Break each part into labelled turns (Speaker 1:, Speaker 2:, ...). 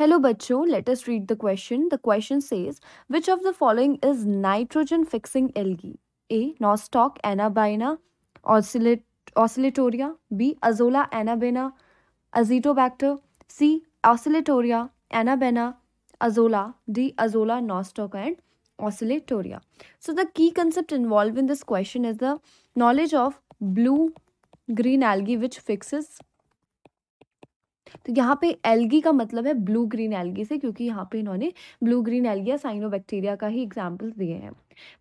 Speaker 1: Hello bachcho, let us read the question. The question says, which of the following is nitrogen fixing algae? A. Nostoc anabina oscillat oscillatoria. B. Azola anabina azotobacter. C. Oscillatoria anabina azola. D. Azola nostoc and oscillatoria. So the key concept involved in this question is the knowledge of blue green algae which fixes तो यहाँ पे algae का मतलब है blue green algae से क्योंकि यहाँ पे इन्होंने ब्लू ग्रीन एल्गी या साइनो बैक्टीरिया का ही एग्जाम्पल दिए हैं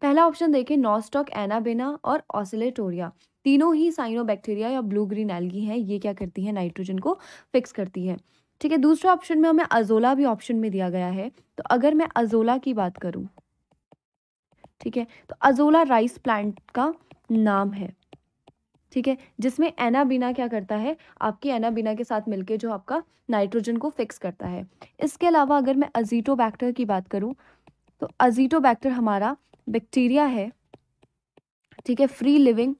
Speaker 1: पहला ऑप्शन देखें नॉस्टॉक एनाबेना और ऑसिलेटोरिया तीनों ही साइनो बैक्टीरिया या ब्लू ग्रीन एल्गी हैं ये क्या करती है नाइट्रोजन को फिक्स करती है ठीक है दूसरे ऑप्शन में हमें अजोला भी ऑप्शन में दिया गया है तो अगर मैं अजोला की बात करूँ ठीक है तो अजोला राइस प्लांट का नाम है ठीक है जिसमें एनाबीना क्या करता है आपकी एनाबीना के साथ मिलके जो आपका नाइट्रोजन को फिक्स करता है इसके अलावा अगर मैं बैक्टर की बात करूँ तो बैक्टर हमारा बैक्टीरिया है ठीक है फ्री लिविंग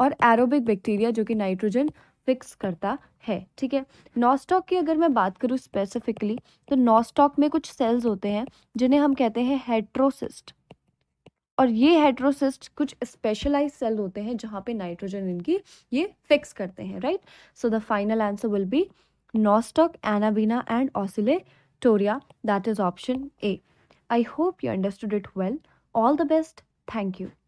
Speaker 1: और एरोबिक बैक्टीरिया जो कि नाइट्रोजन फिक्स करता है ठीक है नॉस्टॉक की अगर मैं बात करूँ स्पेसिफिकली तो नॉस्टॉक में कुछ सेल्स होते हैं जिन्हें हम कहते हैं हेट्रोसिस्ट और ये हेड्रोसिस्ट कुछ स्पेशलाइज सेल होते हैं जहाँ पे नाइट्रोजन इनकी ये फिक्स करते हैं right so the final answer will be nostoc anabaena and oscillatoria that is option A I hope you understood it well all the best thank you